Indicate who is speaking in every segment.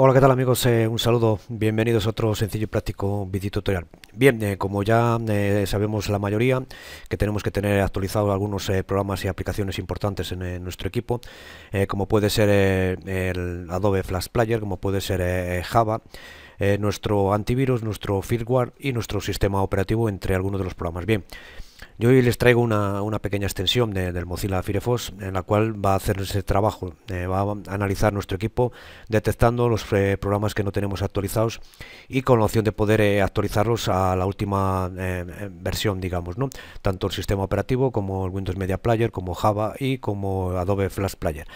Speaker 1: Hola, ¿qué tal amigos? Eh, un saludo, bienvenidos a otro sencillo y práctico video tutorial. Bien, eh, como ya eh, sabemos la mayoría, que tenemos que tener actualizados algunos programas y aplicaciones importantes en, nuestro equipo, como puede ser el Adobe Flash Player, como puede ser Java, nuestro antivirus, nuestro firmware y nuestro sistema operativo, entre algunos de los programas. Bien. Yo hoy les traigo una, pequeña extensión del Mozilla Firefox en la cual va a hacer ese trabajo, eh, va a analizar nuestro equipo detectando los eh, programas que no tenemos actualizados y con la opción de poder eh, actualizarlos a la última versión, digamos, ¿no? tanto el sistema operativo como el Windows Media Player, como Java y como Adobe Flash Player.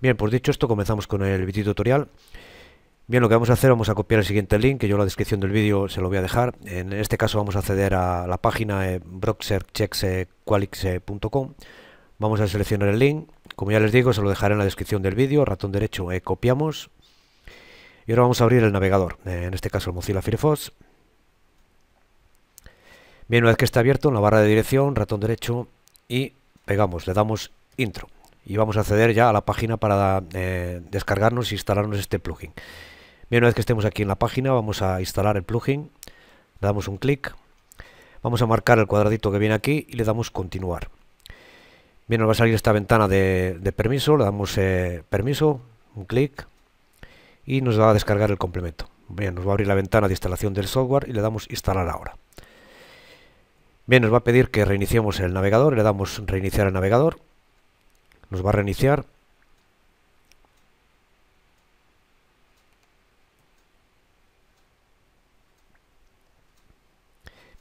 Speaker 1: Bien, pues dicho esto, comenzamos con el video tutorial. Bien, lo que vamos a hacer, vamos a copiar el siguiente link, que yo en la descripción del vídeo se lo voy a dejar. En este caso vamos a acceder a la página eh, Vamos a seleccionar el link. Como ya les digo, se lo dejaré en la descripción del vídeo. Ratón derecho, eh, copiamos. Y ahora vamos a abrir el navegador, eh, en este caso el Mozilla Firefox. Bien, una vez que está abierto, en la barra de dirección, ratón derecho y pegamos, le damos intro. Y vamos a acceder ya a la página para eh, descargarnos e instalarnos este plugin. Bien, una vez que estemos aquí en la página, vamos a instalar el plugin. Le damos un clic. Vamos a marcar el cuadradito que viene aquí y le damos continuar. Bien, nos va a salir esta ventana de, permiso. Le damos eh, permiso, un clic y nos va a descargar el complemento. Bien, nos va a abrir la ventana de instalación del software y le damos instalar ahora. Bien, nos va a pedir que reiniciemos el navegador, le damos reiniciar el navegador, nos va a reiniciar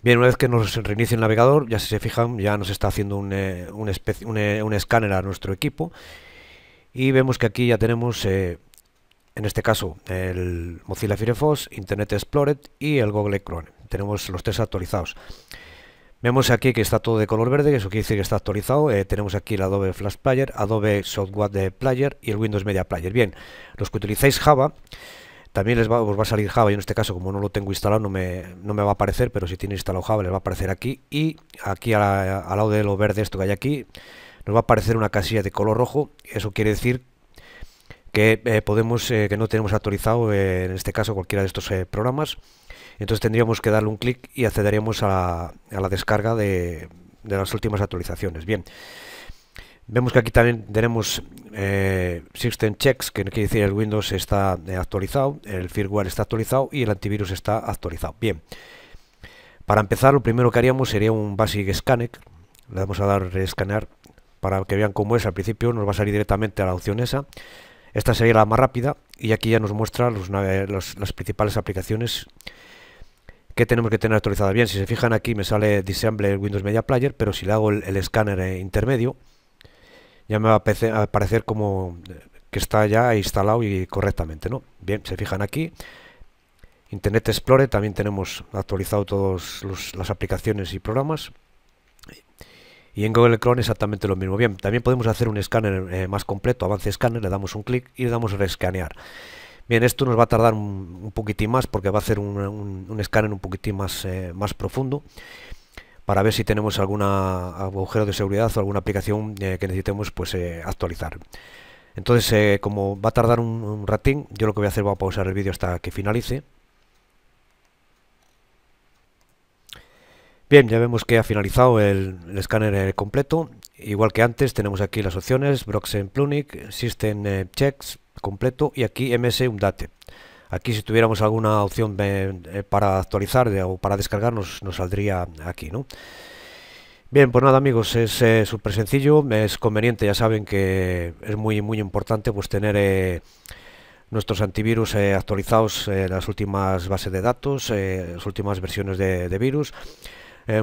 Speaker 1: Bien, una vez que nos reinicie el navegador, ya si se fijan, ya nos está haciendo eh, eh, un, escáner a nuestro equipo y vemos que aquí ya tenemos, eh, en este caso, el Mozilla Firefox, Internet Explorer y el Google Chrome. Tenemos los tres actualizados. Vemos aquí que está todo de color verde, que eso quiere decir que está actualizado. tenemos aquí el Adobe Flash Player, Adobe Software Player y el Windows Media Player. Bien, los que utilizáis Java, también les va, va a salir Java, yo en este caso como no lo tengo instalado no me, no me va a aparecer, pero si tiene instalado Java les va a aparecer aquí y aquí al lado de lo verde esto que hay aquí nos va a aparecer una casilla de color rojo, eso quiere decir que eh, podemos eh, que no tenemos actualizado eh, en este caso cualquiera de estos programas entonces tendríamos que darle un clic y accederíamos a, a la descarga de, de las últimas actualizaciones bien Vemos que aquí también tenemos eh, System Checks, que quiere decir el Windows está eh, actualizado, el firmware está actualizado y el antivirus está actualizado. Bien, para empezar lo primero que haríamos sería un Basic Scanner, le vamos a dar escanear para que vean cómo es. Al principio nos va a salir directamente a la opción esa. Esta sería la más rápida y aquí ya nos muestra eh, las principales aplicaciones que tenemos que tener actualizadas. Bien, si se fijan aquí me sale Disable Windows Media Player, pero si le hago el escáner intermedio, ya me va a parecer, como eh, que está ya instalado y correctamente, ¿no? Bien, se fijan aquí. Internet Explorer, también tenemos actualizado todas las aplicaciones y programas. Y en Google Chrome exactamente lo mismo. Bien, también podemos hacer un escáner eh, más completo, avance escáner, le damos un clic y le damos rescanear Bien, esto nos va a tardar un, poquitín más porque va a hacer un, un, escáner un poquitín más, eh, más profundo para ver si tenemos algún agujero de seguridad o alguna aplicación eh, que necesitemos pues, eh, actualizar. Entonces, eh, como va a tardar un, ratín, yo lo que voy a hacer va a pausar el vídeo hasta que finalice. Bien, ya vemos que ha finalizado el, escáner completo. Igual que antes, tenemos aquí las opciones Broxen Plunic, System Checks completo y aquí MS Umdate. Aquí si tuviéramos alguna opción para actualizar o para descargar nos, saldría aquí, ¿no? Bien, pues nada amigos, es eh, súper sencillo, es conveniente, ya saben que es muy muy importante pues tener eh, nuestros antivirus eh, actualizados eh, las últimas bases de datos, las últimas versiones de, de virus.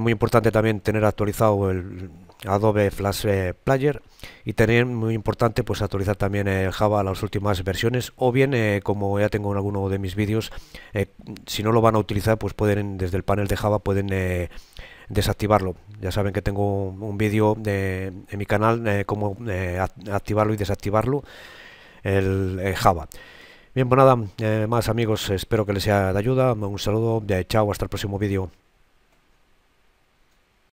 Speaker 1: muy importante también tener actualizado el, Adobe Flash eh, Player y tener muy importante pues actualizar también el eh, Java a las últimas versiones o bien eh, como ya tengo en alguno de mis vídeos si no lo van a utilizar pues pueden desde el panel de Java pueden desactivarlo ya saben que tengo un vídeo en mi canal cómo activarlo y desactivarlo el, Java bien pues nada más amigos espero que les sea de ayuda un saludo chao hasta el próximo vídeo